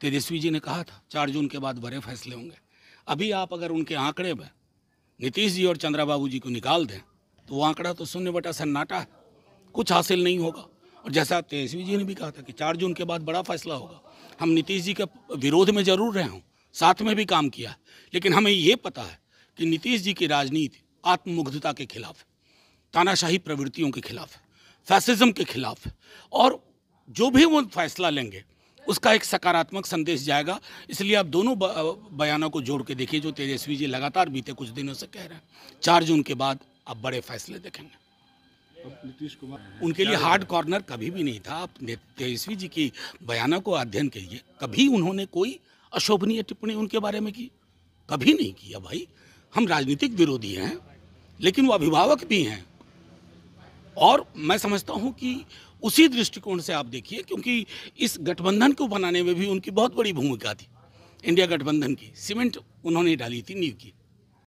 तेजस्वी जी ने कहा था चार जून के बाद बड़े फैसले होंगे अभी आप अगर उनके आंकड़े में नीतीश जी और चंद्रा बाबू जी को निकाल दें तो वो आंकड़ा तो शून्य बटा सन्नाटा है कुछ हासिल नहीं होगा और जैसा तेजस्वी जी ने भी कहा था कि चार जून के बाद बड़ा फैसला होगा हम नीतीश जी के विरोध में जरूर रहे हूँ साथ में भी काम किया लेकिन हमें ये पता है कि नीतीश जी की राजनीति आत्ममुग्धता के खिलाफ तानाशाही प्रवृत्तियों के खिलाफ फैसिज्म के खिलाफ और जो भी वो फैसला लेंगे उसका एक सकारात्मक संदेश जाएगा इसलिए आप दोनों बयानों को जोड़ के देखिए जो तेजस्वी जी लगातार बीते कुछ दिनों से कह रहे हैं चार जून के बाद आप बड़े फैसले देखेंगे नीतीश कुमार उनके लिए हार्ड कॉर्नर कभी भी नहीं था आप तेजस्वी जी की बयानों को अध्ययन करिए कभी उन्होंने कोई अशोभनीय टिप्पणी उनके बारे में की कभी नहीं किया भाई हम राजनीतिक विरोधी हैं लेकिन वो अभिभावक भी हैं और मैं समझता हूँ कि उसी दृष्टिकोण से आप देखिए क्योंकि इस गठबंधन को बनाने में भी उनकी बहुत बड़ी भूमिका थी इंडिया गठबंधन की सीमेंट उन्होंने डाली थी नींव की